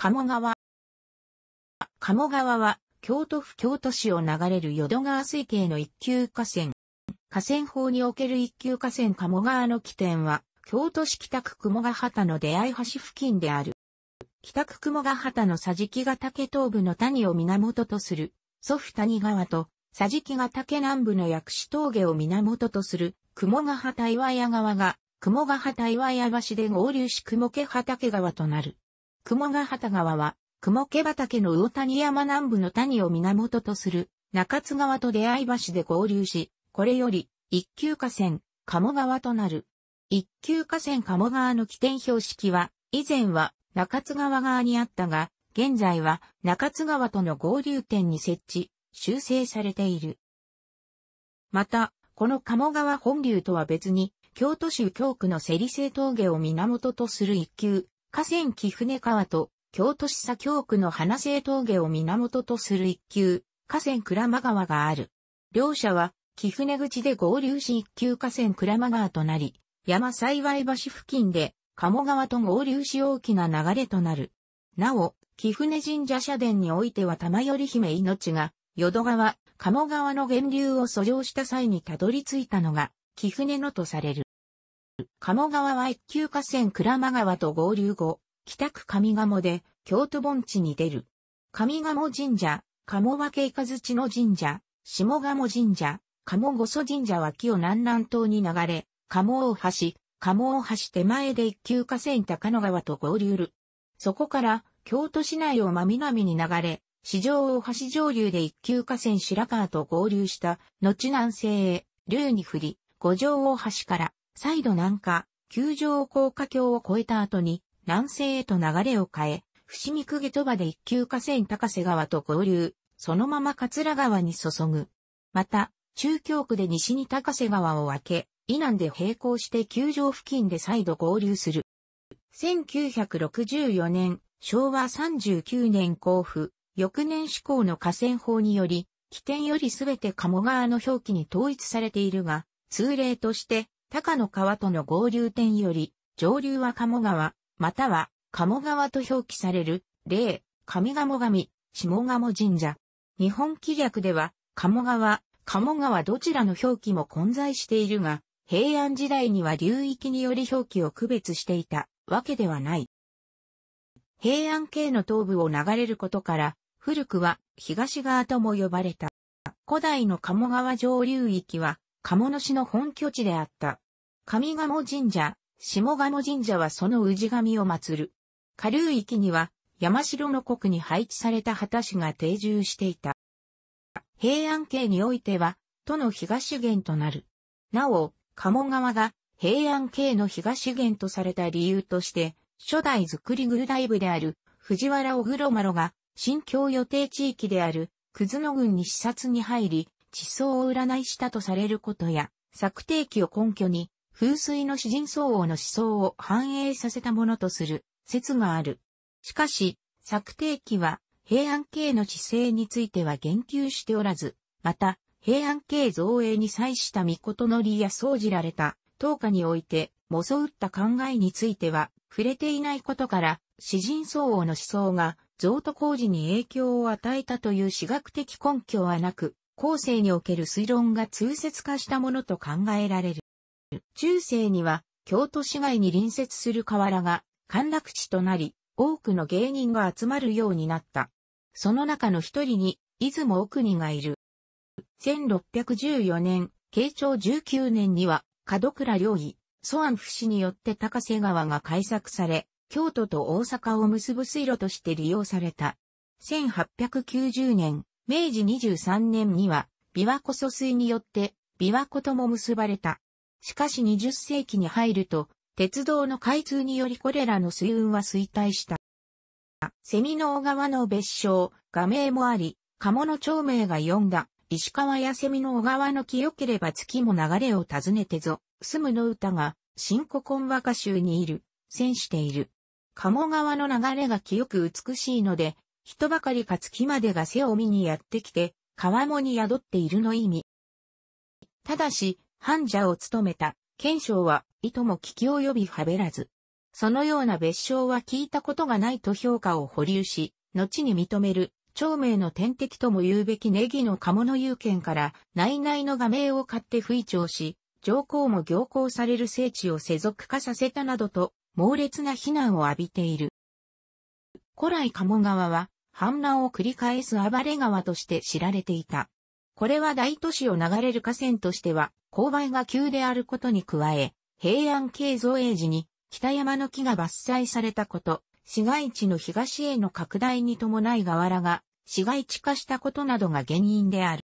鴨川。鴨川は、京都府京都市を流れる淀川水系の一級河川。河川法における一級河川鴨川の起点は、京都市北区雲ヶ畑の出会い橋付近である。北区雲ヶ畑の桟敷ヶ岳東部の谷を源とする、祖父谷川と、桟敷ヶ岳南部の薬師峠を源とする、雲ヶ畑岩屋川が、雲ヶ畑岩屋橋で合流し雲家畑川となる。雲ヶ畑川は、雲毛畑の魚谷山南部の谷を源とする中津川と出会い橋で合流し、これより一級河川、鴨川となる。一級河川鴨川の起点標識は、以前は中津川側にあったが、現在は中津川との合流点に設置、修正されている。また、この鴨川本流とは別に、京都市右京区のセリセ峠を源とする一級河川木船川と京都市左京区の花生峠を源とする一級、河川倉間川がある。両者は、木船口で合流し一級河川倉間川となり、山幸橋付近で、鴨川と合流し大きな流れとなる。なお、木船神社社殿においては玉寄姫命が、淀川、鴨川の源流を遡上した際にたどり着いたのが、木船のとされる。鴨川は一級河川倉間川と合流後、北区上鴨で京都盆地に出る。上鴨神社、鴨分け和地の神社、下鴨神社、鴨五祖神社は紀を南南東に流れ、鴨大橋、鴨大橋手前で一級河川高野川と合流る。そこから京都市内を真南に流れ、市場大橋上流で一級河川白川と合流した、後南西へ、竜に降り、五条大橋から再度南下、球場高架橋を越えた後に、南西へと流れを変え、伏見区下戸場で一級河川高瀬川と合流、そのまま桂川に注ぐ。また、中京区で西に高瀬川を分け、以南で並行して球場付近で再度合流する。1964年、昭和39年交付、翌年施行の河川法により、起点よりすべて鴨川の表記に統一されているが、通例として、高野川との合流点より、上流は鴨川、または鴨川と表記される、例、上鴨神、下鴨神社。日本記略では、鴨川、鴨川どちらの表記も混在しているが、平安時代には流域により表記を区別していたわけではない。平安系の東部を流れることから、古くは東側とも呼ばれた。古代の鴨川上流域は鴨市の本拠地であった。上鴨神社、下鴨神社はその氏神を祀る。下流域には山城の国に配置された旗氏が定住していた。平安系においては、都の東源となる。なお、鴨川が平安系の東源とされた理由として、初代造りグルダイブである藤原小黒丸が、新京予定地域である、葛野郡に視察に入り、地層を占いしたとされることや、策定期を根拠に、風水の詩人相応の思想を反映させたものとする説がある。しかし、策定期は平安系の知性については言及しておらず、また、平安系造営に際した御事の理や総じられた、当下において、そうった考えについては、触れていないことから、詩人相応の思想が、譲渡工事に影響を与えたという私学的根拠はなく、後世における推論が通説化したものと考えられる。中世には、京都市街に隣接する河原が、陥落地となり、多くの芸人が集まるようになった。その中の一人に、出雲奥にがいる。1614年、慶長19年には、門倉良医、蘇安府市によって高瀬川が開削され、京都と大阪を結ぶ水路として利用された。1890年、明治23年には、琵琶湖疎水によって、琵琶湖とも結ばれた。しかし20世紀に入ると、鉄道の開通によりこれらの水運は衰退した。セミの小川の別称、画名もあり、鴨の町名が読んだ、石川やセミの小川の清ければ月も流れを訪ねてぞ、住むの歌が、新古今和歌集にいる、戦している。鴨川の流れが清く美しいので、人ばかりか月までが背を見にやってきて、川面に宿っているの意味。ただし、犯者を務めた、賢章は、いとも聞き及びはべらず。そのような別称は聞いたことがないと評価を保留し、後に認める、長明の天敵とも言うべきネギの鴨の有権から、内々の画名を買って不意調し、上皇も行行される聖地を世俗化させたなどと、猛烈な非難を浴びている。古来鴨川は、反乱を繰り返す暴れ川として知られていた。これは大都市を流れる河川としては、勾配が急であることに加え、平安系造営時に北山の木が伐採されたこと、市街地の東への拡大に伴い河原が市街地化したことなどが原因である。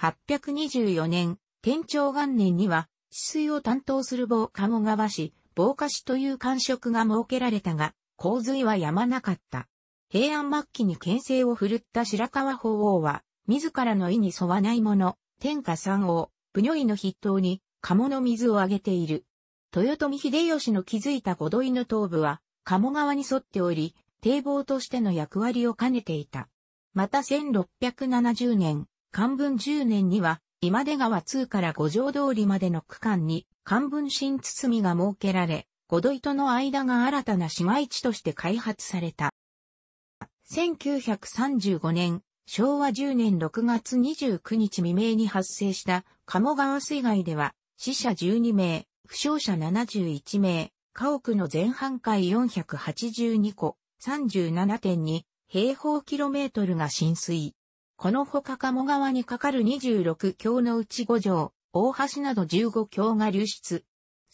824年、天長元年には、治水を担当する某鴨川市、防火市という官職が設けられたが、洪水はやまなかった。平安末期に牽制を振るった白川法王は、自らの意に沿わない者、天下三王、武女医の筆頭に、鴨の水をあげている。豊臣秀吉の築いた五度井の頭部は、鴨川に沿っており、堤防としての役割を兼ねていた。また1670年、漢文10年には、今出川通から五条通りまでの区間に、漢文新包みが設けられ、五度井との間が新たな市街地として開発された。1935年、昭和10年6月29日未明に発生した鴨川水害では、死者12名、負傷者71名、家屋の全半壊482個、37.2平方キロメートルが浸水。このほか鴨川に架かる26橋のうち5条、大橋など15橋が流出。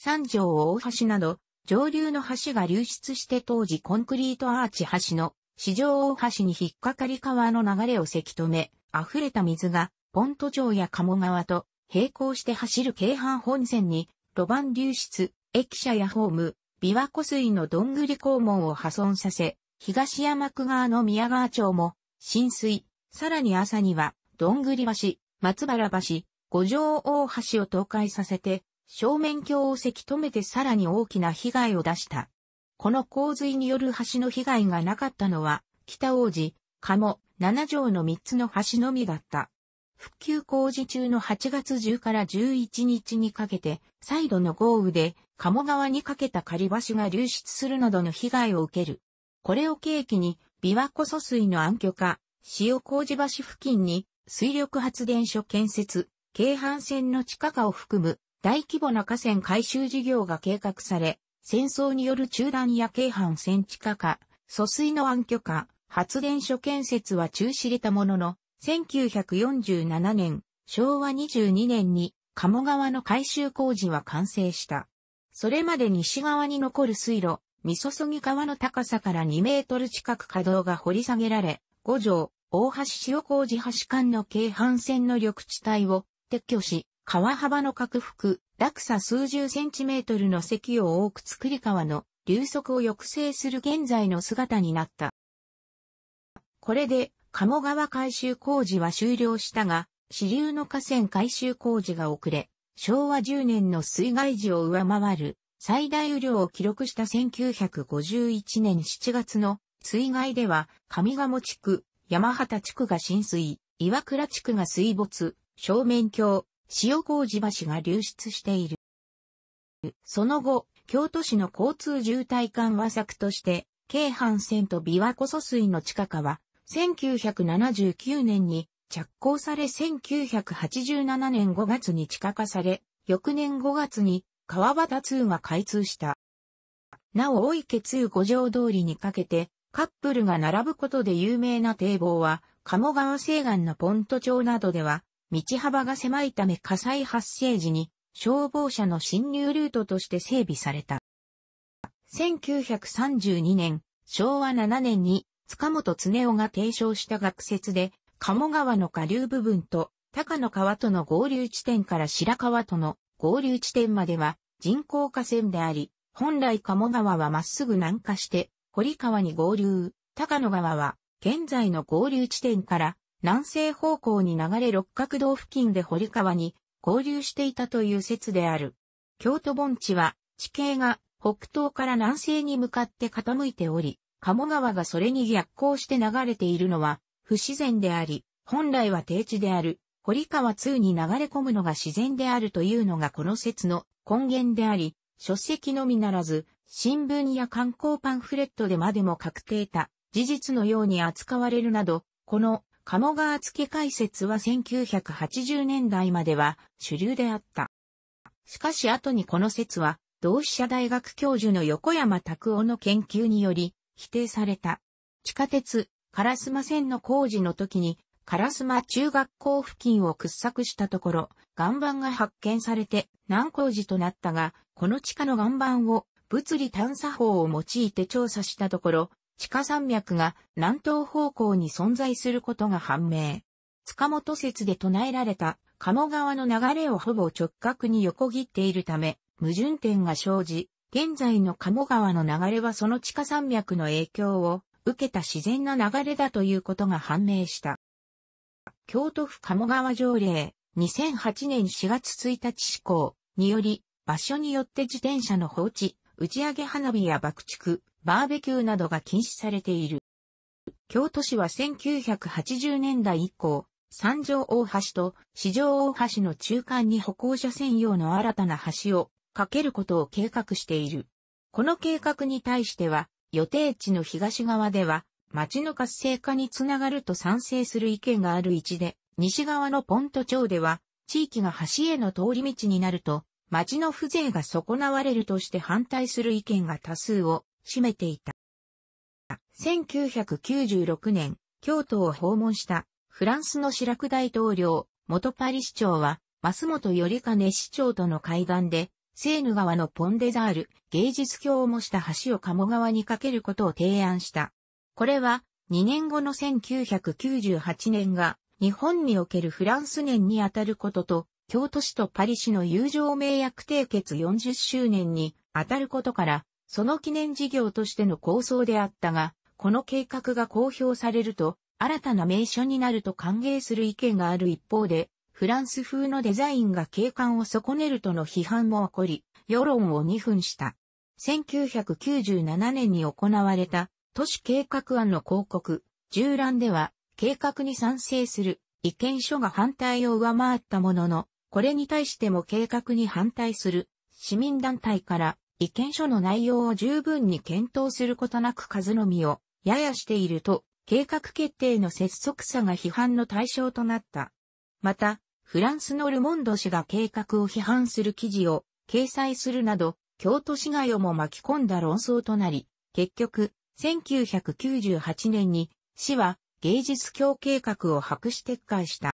3条大橋など、上流の橋が流出して当時コンクリートアーチ橋の市場大橋に引っかかり川の流れをせき止め、溢れた水が、ポント城や鴨川と並行して走る京阪本線に、路盤流出、駅舎やホーム、琵琶湖水のどんぐり肛門を破損させ、東山区側の宮川町も、浸水、さらに朝には、どんぐり橋、松原橋、五条大橋を倒壊させて、正面橋をせき止めてさらに大きな被害を出した。この洪水による橋の被害がなかったのは、北王子、鴨、七条の3つの橋のみだった。復旧工事中の8月10から11日にかけて、再度の豪雨で、鴨川にかけた仮橋が流出するなどの被害を受ける。これを契機に、琵琶湖疎水の暗渠化、塩麹橋付近に、水力発電所建設、京阪線の地下化を含む、大規模な河川改修事業が計画され、戦争による中断や京阪線地下化、疎水の暗渠化、発電所建設は中止れたものの、1947年、昭和22年に鴨川の改修工事は完成した。それまで西側に残る水路、そそぎ川の高さから2メートル近く稼働が掘り下げられ、五条、大橋塩事橋間の京阪線の緑地帯を撤去し、川幅の拡幅、落差数十センチメートルの堰を多く作り川の流速を抑制する現在の姿になった。これで、鴨川改修工事は終了したが、支流の河川改修工事が遅れ、昭和10年の水害時を上回る最大雨量を記録した1951年7月の水害では、上鴨地区、山畑地区が浸水、岩倉地区が水没、正面橋、塩麹橋が流出している。その後、京都市の交通渋滞緩和策として、京阪線と琵琶湖疎水の地下化は、1979年に着工され1987年5月に地下化され、翌年5月に川端通が開通した。なお、大池通五条通りにかけて、カップルが並ぶことで有名な堤防は、鴨川西岸のポント町などでは、道幅が狭いため火災発生時に消防車の侵入ルートとして整備された。1932年、昭和7年に塚本恒夫が提唱した学説で、鴨川の下流部分と高野川との合流地点から白川との合流地点までは人工河川であり、本来鴨川はまっすぐ南下して、堀川に合流、高野川は現在の合流地点から南西方向に流れ六角道付近で堀川に合流していたという説である。京都盆地は地形が北東から南西に向かって傾いており、鴨川がそれに逆行して流れているのは不自然であり、本来は低地である堀川通に流れ込むのが自然であるというのがこの説の根源であり、書籍のみならず、新聞や観光パンフレットでまでも確定た事実のように扱われるなど、この鴨川付解説は1980年代までは主流であった。しかし後にこの説は、同志社大学教授の横山拓夫の研究により、否定された。地下鉄、カラスマ線の工事の時に、カラスマ中学校付近を掘削したところ、岩盤が発見されて難工事となったが、この地下の岩盤を物理探査法を用いて調査したところ、地下山脈が南東方向に存在することが判明。塚本説で唱えられた鴨川の流れをほぼ直角に横切っているため、矛盾点が生じ、現在の鴨川の流れはその地下山脈の影響を受けた自然な流れだということが判明した。京都府鴨川条例2008年4月1日施行により、場所によって自転車の放置、打ち上げ花火や爆竹、バーベキューなどが禁止されている。京都市は1980年代以降、三条大橋と四条大橋の中間に歩行者専用の新たな橋を架けることを計画している。この計画に対しては、予定地の東側では、町の活性化につながると賛成する意見がある位置で、西側のポント町では、地域が橋への通り道になると町の風情が損なわれるとして反対する意見が多数を占めていた。1996年、京都を訪問したフランスのシラク大統領、元パリ市長は、増本頼金市長との会談で、セーヌ川のポンデザール、芸術橋を模した橋を鴨川に架けることを提案した。これは、2年後の1998年が、日本におけるフランス年にあたることと京都市とパリ市の友情名約締結40周年に当たることから、その記念事業としての構想であったが、この計画が公表されると、新たな名所になると歓迎する意見がある一方で、フランス風のデザインが景観を損ねるとの批判も起こり、世論を二分した。1997年に行われた都市計画案の広告、従覧では計画に賛成する意見書が反対を上回ったものの、これに対しても計画に反対する市民団体から意見書の内容を十分に検討することなく数のみをややしていると計画決定の拙速さが批判の対象となった。また、フランスのルモンド氏が計画を批判する記事を掲載するなど、京都市街をも巻き込んだ論争となり、結局、1998年に市は芸術協計画を白紙撤回した。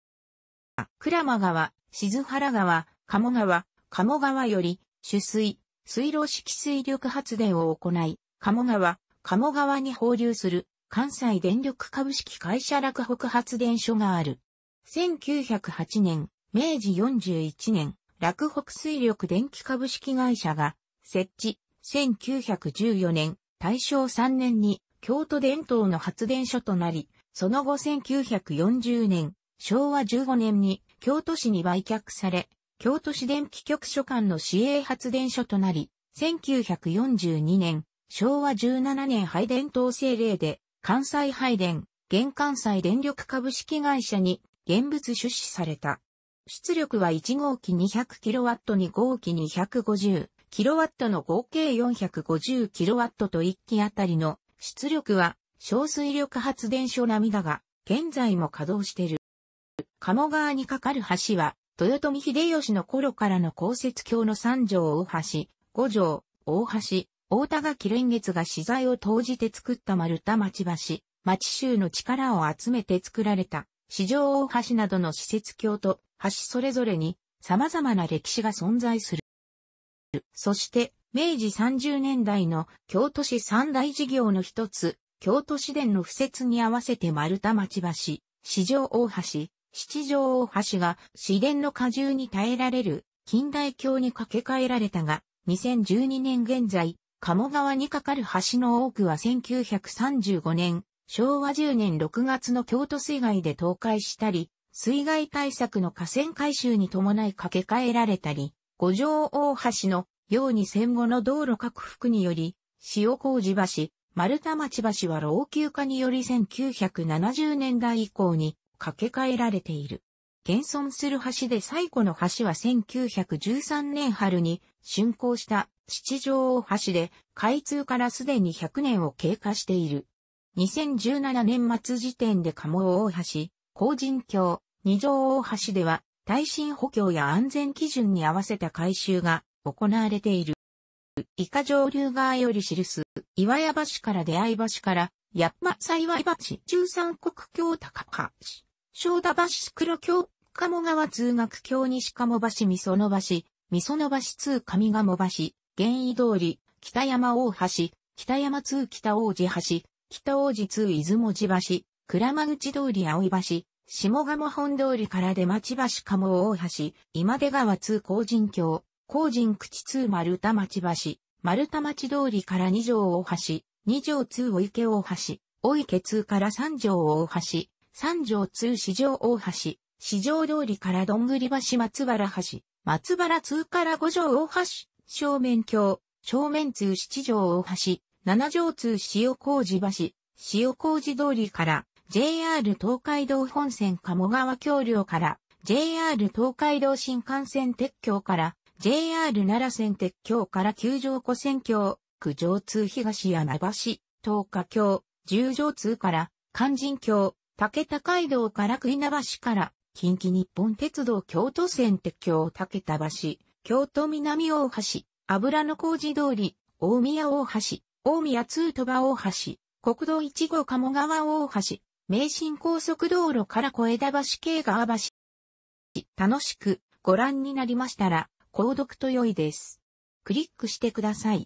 クラマガは静原川、鴨川、鴨川より、取水、水路式水力発電を行い、鴨川、鴨川に放流する、関西電力株式会社洛北発電所がある。1908年、明治41年、洛北水力電気株式会社が設置。1914年、大正3年に京都伝統の発電所となり、その後1940年、昭和15年に京都市に売却され、京都市電気局所管の市営発電所となり、1942年、昭和17年配電統制令で、関西配電、現関西電力株式会社に現物出資された。出力は1号機 200kW、2号機 250kW の合計 450kW と1機あたりの出力は小水力発電所並みだが、現在も稼働している。鴨川に架かる橋は、豊臣秀吉の頃からの公設橋の三条大橋、五条、大橋、大田垣連月が資材を投じて作った丸太町橋、町州の力を集めて作られた、市場大橋などの施設橋と橋それぞれに様々な歴史が存在する。そして、明治30年代の京都市三大事業の一つ、京都市電の敷設に合わせて丸太町橋、市場大橋、七条大橋が市電の荷重に耐えられる近代橋に架け替えられたが、2012年現在、鴨川に架かる橋の多くは1935年、昭和10年6月の京都水害で倒壊したり、水害対策の河川改修に伴い架け替えられたり、五条大橋のように戦後の道路拡幅により、塩麹橋、丸田町橋は老朽化により1970年代以降に掛け替えられている。現存する橋で最古の橋は1913年春に竣工した七条大橋で開通からすでに100年を経過している。2017年末時点で鴨大橋、高人橋、二条大橋では耐震補強や安全基準に合わせた改修が行われている。以下上流側より記す、岩屋橋から出会い橋から、やっぱ幸い橋、中山国境高橋。正田橋黒橋、鴨川通学橋西鴨橋味噌の橋、味噌の橋通上鴨橋、玄意通り、北山大橋、北山通北王子橋、北王子通出雲寺橋、倉間口通り青井橋、下鴨本通りから出町橋鴨大橋、今出川通高人橋、高人口通丸田町橋、丸田町通りから二条大橋、二条通お池大橋、お池通から三条大橋、三条通市場大橋、市場通りからどんぐり橋松原橋、松原通から五条大橋、正面橋、正面通七条大橋、七条通塩小路橋、塩小路通りから JR 東海道本線鴨川橋梁から JR 東海道新幹線鉄橋から JR 奈良線鉄橋から九条湖線橋、九条通東山橋、東下橋、十条通から、肝心橋、竹田街道から国名橋から近畿日本鉄道京都線鉄橋竹田橋、京都南大橋、油の工事通り、大宮大橋、大宮通鳥羽大橋、国道1号鴨川大橋、名神高速道路から小枝橋京川橋。楽しくご覧になりましたら、購読と良いです。クリックしてください。